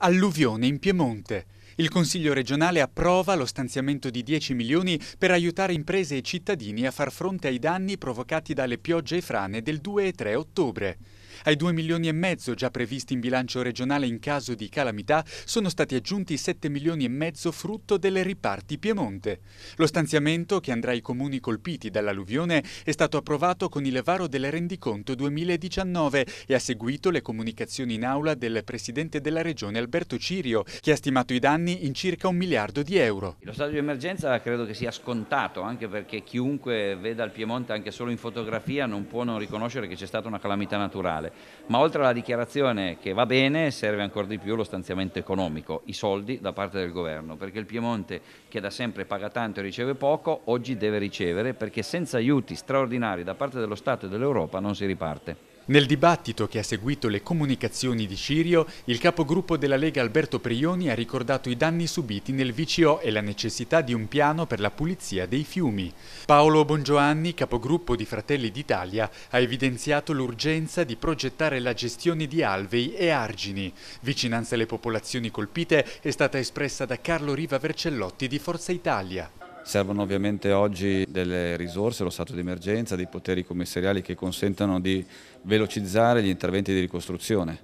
Alluvione in Piemonte. Il Consiglio regionale approva lo stanziamento di 10 milioni per aiutare imprese e cittadini a far fronte ai danni provocati dalle piogge e frane del 2 e 3 ottobre. Ai 2 milioni e mezzo già previsti in bilancio regionale in caso di calamità sono stati aggiunti 7 milioni e mezzo frutto delle riparti Piemonte. Lo stanziamento che andrà ai comuni colpiti dall'alluvione è stato approvato con il varo del rendiconto 2019 e ha seguito le comunicazioni in aula del Presidente della Regione Alberto Cirio che ha stimato i danni in circa un miliardo di euro. Lo stato di emergenza credo che sia scontato anche perché chiunque veda il Piemonte anche solo in fotografia non può non riconoscere che c'è stata una calamità naturale sociale, ma oltre alla dichiarazione che va bene serve ancora di più lo stanziamento economico, i soldi da parte del governo, perché il Piemonte che da sempre paga tanto e riceve poco, oggi deve ricevere perché senza aiuti straordinari da parte dello Stato e dell'Europa non si riparte. Nel dibattito che ha seguito le comunicazioni di Cirio, il capogruppo della Lega Alberto Prioni ha ricordato i danni subiti nel VCO e la necessità di un piano per la pulizia dei fiumi. Paolo Bongioanni, capogruppo di Fratelli d'Italia, ha evidenziato l'urgenza di progettare la gestione di alvei e argini. Vicinanza alle popolazioni colpite è stata espressa da Carlo Riva Vercellotti di Forza Italia. Servono ovviamente oggi delle risorse, lo stato di emergenza, dei poteri commissariali che consentano di velocizzare gli interventi di ricostruzione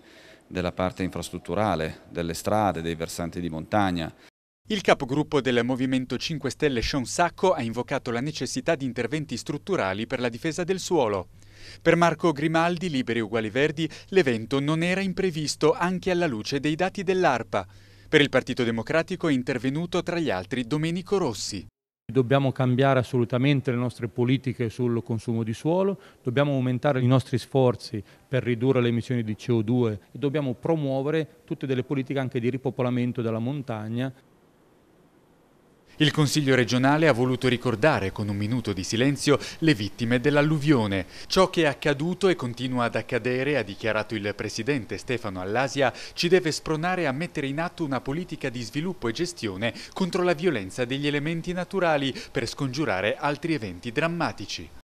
della parte infrastrutturale, delle strade, dei versanti di montagna. Il capogruppo del Movimento 5 Stelle Sean Sacco ha invocato la necessità di interventi strutturali per la difesa del suolo. Per Marco Grimaldi, Liberi Uguali Verdi, l'evento non era imprevisto anche alla luce dei dati dell'ARPA. Per il Partito Democratico è intervenuto tra gli altri Domenico Rossi. Dobbiamo cambiare assolutamente le nostre politiche sul consumo di suolo, dobbiamo aumentare i nostri sforzi per ridurre le emissioni di CO2 e dobbiamo promuovere tutte delle politiche anche di ripopolamento della montagna. Il Consiglio regionale ha voluto ricordare con un minuto di silenzio le vittime dell'alluvione. Ciò che è accaduto e continua ad accadere, ha dichiarato il presidente Stefano Allasia, ci deve spronare a mettere in atto una politica di sviluppo e gestione contro la violenza degli elementi naturali per scongiurare altri eventi drammatici.